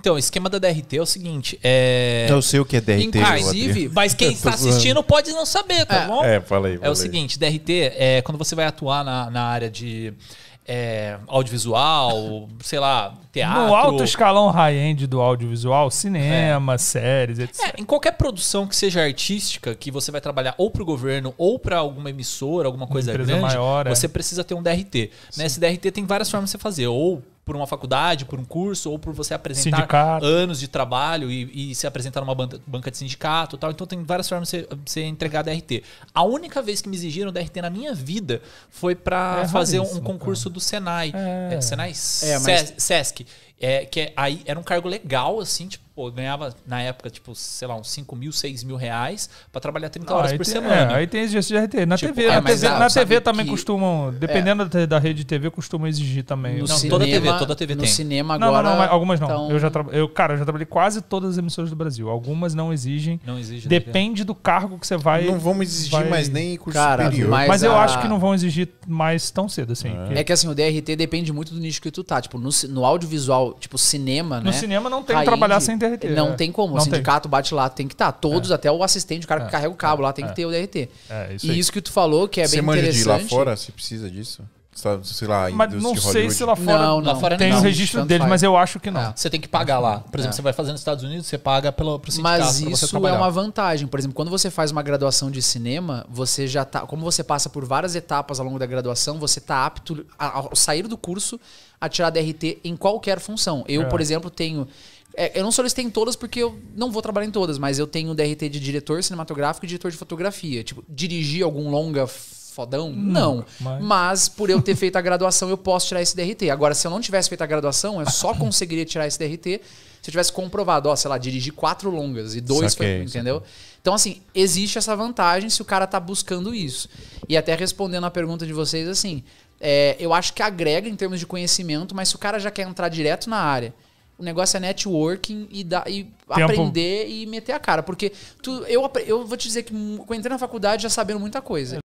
Então, o esquema da DRT é o seguinte. É... Eu sei o que é DRT. Inclusive, mas quem está assistindo pode não saber, tá é. bom? É, falei. É o seguinte, DRT é quando você vai atuar na, na área de é, audiovisual, sei lá, teatro. No alto escalão high-end do audiovisual, cinema, é. séries, etc. É, em qualquer produção que seja artística, que você vai trabalhar ou para o governo ou para alguma emissora, alguma coisa grande, maior, é. você precisa ter um DRT. Né? Esse DRT tem várias formas de você fazer. Ou por uma faculdade, por um curso, ou por você apresentar sindicato. anos de trabalho e, e se apresentar numa banca, banca de sindicato tal. Então tem várias formas de você, entregado entregar DRT. A única vez que me exigiram DRT na minha vida foi para é fazer um concurso cara. do Senai. É. É, Senai? É, mas... SESC. É, que é, aí era um cargo legal, assim, tipo, pô, ganhava na época, tipo, sei lá, uns 5 mil, 6 mil reais pra trabalhar 30 ah, horas por tem, semana. É, aí tem exigência de RT. Na tipo, TV, é, na, TV, ah, na TV também que... costumam, dependendo é. da, da rede de TV, costumam exigir também. No não, cinema, toda TV, toda TV no tem. No cinema agora. Não, não, não algumas não. Então... Eu já tra... eu, cara, eu já trabalhei quase todas as emissoras do Brasil. Algumas não exigem. Não exige. Né, depende do cargo que você vai. Não vamos exigir vai... mais nem curso cara, superior. Mas, mas eu acho que não vão exigir mais tão cedo, assim. É que, é que assim, o DRT depende muito do nicho que tu tá. Tipo, no, no audiovisual tipo, cinema, no né? No cinema não tem que trabalhar sem DRT. Não é. tem como. Não o sindicato tem. bate lá, tem que estar. Tá. Todos, é. até o assistente, o cara que é. carrega o cabo lá, é. tem que é. ter o DRT. É, isso e aí. isso que tu falou, que é Você bem interessante. Você manja de ir lá fora, se precisa disso? sei lá, mas não sei se lá fora não, não. Lá fora é tem o registro deles, mas eu acho que não. É. Você tem que pagar lá. Por exemplo, é. você vai fazer nos Estados Unidos, você paga pelo pro sindicato. Mas isso é uma vantagem. Por exemplo, quando você faz uma graduação de cinema, você já tá, como você passa por várias etapas ao longo da graduação, você tá apto ao sair do curso a tirar DRT em qualquer função. Eu, é. por exemplo, tenho é, eu não solicitei em todas porque eu não vou trabalhar em todas, mas eu tenho DRT de diretor cinematográfico e diretor de fotografia. Tipo, dirigir algum longa fodão? Hum, não. Mas... mas... por eu ter feito a graduação, eu posso tirar esse DRT. Agora, se eu não tivesse feito a graduação, eu só conseguiria tirar esse DRT se eu tivesse comprovado, ó, sei lá, dirigir quatro longas e dois, Saquei, foi, entendeu? Saquei. Então, assim, existe essa vantagem se o cara tá buscando isso. E até respondendo a pergunta de vocês, assim, é, eu acho que agrega em termos de conhecimento, mas se o cara já quer entrar direto na área, o negócio é networking e, da, e aprender e meter a cara. Porque tu, eu, eu vou te dizer que hum, eu entrei na faculdade já sabendo muita coisa.